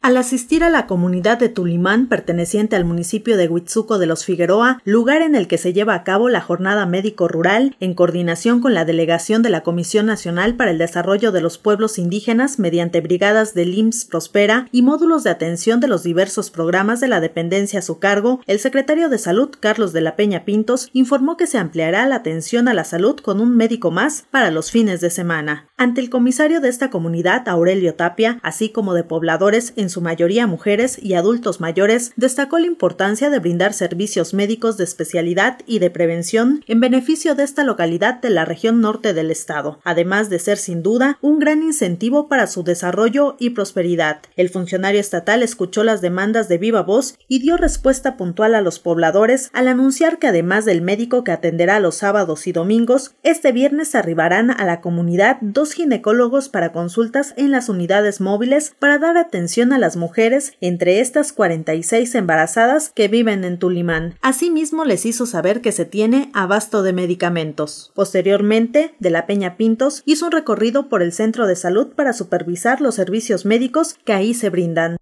Al asistir a la comunidad de Tulimán, perteneciente al municipio de Huitzuco de los Figueroa, lugar en el que se lleva a cabo la Jornada Médico Rural, en coordinación con la delegación de la Comisión Nacional para el Desarrollo de los Pueblos Indígenas mediante brigadas del IMSS Prospera y módulos de atención de los diversos programas de la dependencia a su cargo, el secretario de Salud, Carlos de la Peña Pintos, informó que se ampliará la atención a la salud con un médico más para los fines de semana. Ante el comisario de esta comunidad, Aurelio Tapia, así como de pobladores, en su mayoría mujeres y adultos mayores, destacó la importancia de brindar servicios médicos de especialidad y de prevención en beneficio de esta localidad de la región norte del estado, además de ser sin duda un gran incentivo para su desarrollo y prosperidad. El funcionario estatal escuchó las demandas de viva voz y dio respuesta puntual a los pobladores al anunciar que además del médico que atenderá los sábados y domingos, este viernes arribarán a la comunidad dos ginecólogos para consultas en las unidades móviles para dar atención a las mujeres entre estas 46 embarazadas que viven en Tulimán. Asimismo, les hizo saber que se tiene abasto de medicamentos. Posteriormente, de la Peña Pintos hizo un recorrido por el centro de salud para supervisar los servicios médicos que ahí se brindan.